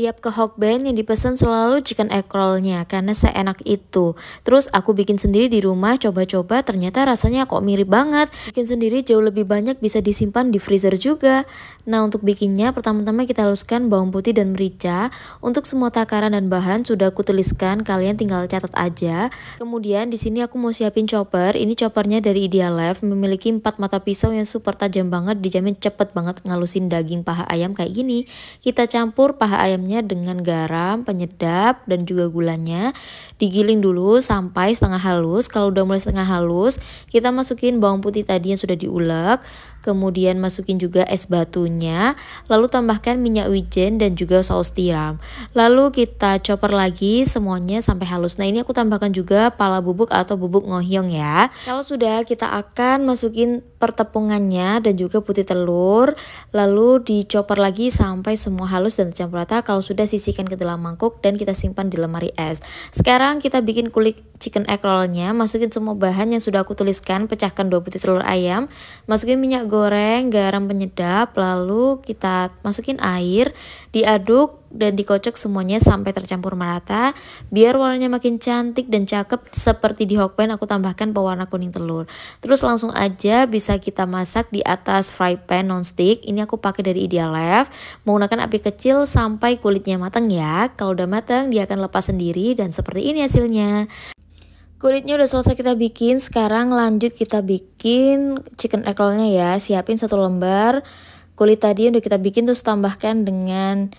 Tiap ke Hokben yang dipesan selalu chicken egg rollnya karena seenak itu. Terus aku bikin sendiri di rumah coba-coba ternyata rasanya kok mirip banget. Bikin sendiri jauh lebih banyak bisa disimpan di freezer juga. Nah untuk bikinnya pertama-tama kita haluskan bawang putih dan merica. Untuk semua takaran dan bahan sudah aku tuliskan kalian tinggal catat aja. Kemudian di sini aku mau siapin chopper. Ini choppernya dari Ideal Life memiliki empat mata pisau yang super tajam banget dijamin cepet banget ngalusin daging paha ayam kayak gini. Kita campur paha ayam dengan garam, penyedap, dan juga gulanya. Digiling dulu sampai setengah halus. Kalau udah mulai setengah halus, kita masukin bawang putih tadi yang sudah diulek kemudian masukin juga es batunya, lalu tambahkan minyak wijen dan juga saus tiram. Lalu kita chopper lagi semuanya sampai halus. Nah, ini aku tambahkan juga pala bubuk atau bubuk ngohyong ya. Kalau sudah kita akan masukin pertepungannya dan juga putih telur, lalu dicoper lagi sampai semua halus dan tercampur rata. Kalau sudah sisihkan ke dalam mangkuk dan kita simpan di lemari es. Sekarang kita bikin kulit chicken egg rollnya, masukin semua bahan yang sudah aku tuliskan, pecahkan dua putih telur ayam, masukin minyak goreng, garam penyedap, lalu kita masukin air, diaduk dan dikocok semuanya sampai tercampur merata biar warnanya makin cantik dan cakep seperti di hokben aku tambahkan pewarna kuning telur terus langsung aja bisa kita masak di atas fry pan nonstick ini aku pakai dari Idealife. menggunakan api kecil sampai kulitnya matang ya kalau udah matang dia akan lepas sendiri dan seperti ini hasilnya Kulitnya udah selesai kita bikin, sekarang lanjut kita bikin chicken egg rollnya ya. Siapin satu lembar, kulit tadi udah kita bikin terus tambahkan dengan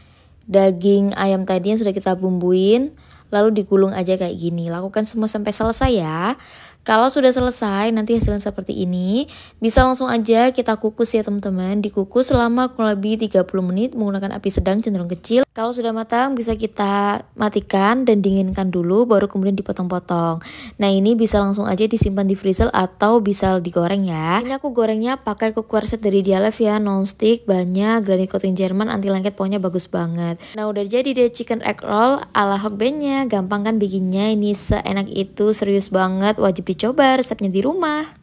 daging ayam tadi yang sudah kita bumbuin. Lalu digulung aja kayak gini, lakukan semua sampai selesai ya. Kalau sudah selesai, nanti hasilnya seperti ini. Bisa langsung aja kita kukus ya teman-teman. Dikukus selama kurang lebih 30 menit menggunakan api sedang cenderung kecil. Kalau sudah matang bisa kita matikan dan dinginkan dulu baru kemudian dipotong-potong. Nah, ini bisa langsung aja disimpan di freezer atau bisa digoreng ya. Ini aku gorengnya pakai cookware set dari Dialef ya, nonstick, banyak, granit coating Jerman, anti lengket pokoknya bagus banget. Nah, udah jadi deh chicken egg roll ala Hokbennya. Gampang kan bikinnya, ini seenak itu, serius banget, wajib dicoba resepnya di rumah.